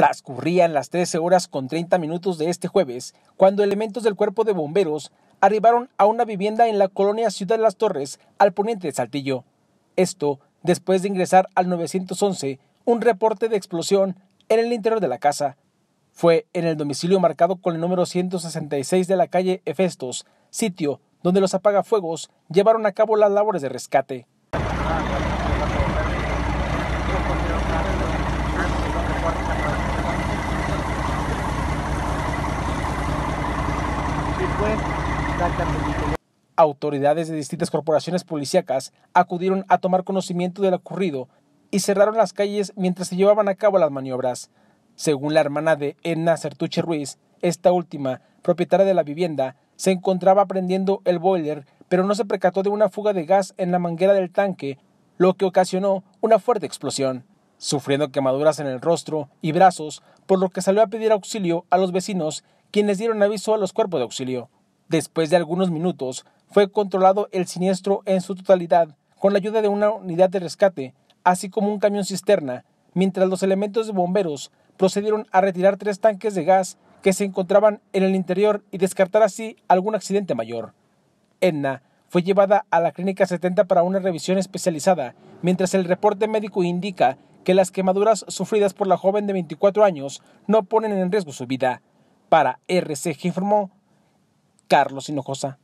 Transcurrían las 13 horas con 30 minutos de este jueves cuando elementos del cuerpo de bomberos arribaron a una vivienda en la colonia Ciudad de las Torres, al poniente de Saltillo. Esto después de ingresar al 911 un reporte de explosión en el interior de la casa. Fue en el domicilio marcado con el número 166 de la calle hefestos sitio donde los apagafuegos llevaron a cabo las labores de rescate. Autoridades de distintas corporaciones policíacas acudieron a tomar conocimiento del ocurrido y cerraron las calles mientras se llevaban a cabo las maniobras. Según la hermana de Edna Certuche Ruiz, esta última, propietaria de la vivienda, se encontraba prendiendo el boiler, pero no se percató de una fuga de gas en la manguera del tanque, lo que ocasionó una fuerte explosión, sufriendo quemaduras en el rostro y brazos, por lo que salió a pedir auxilio a los vecinos, quienes dieron aviso a los cuerpos de auxilio. Después de algunos minutos, fue controlado el siniestro en su totalidad con la ayuda de una unidad de rescate, así como un camión cisterna, mientras los elementos de bomberos procedieron a retirar tres tanques de gas que se encontraban en el interior y descartar así algún accidente mayor. Edna fue llevada a la Clínica 70 para una revisión especializada, mientras el reporte médico indica que las quemaduras sufridas por la joven de 24 años no ponen en riesgo su vida. Para RCG informó Carlos Hinojosa.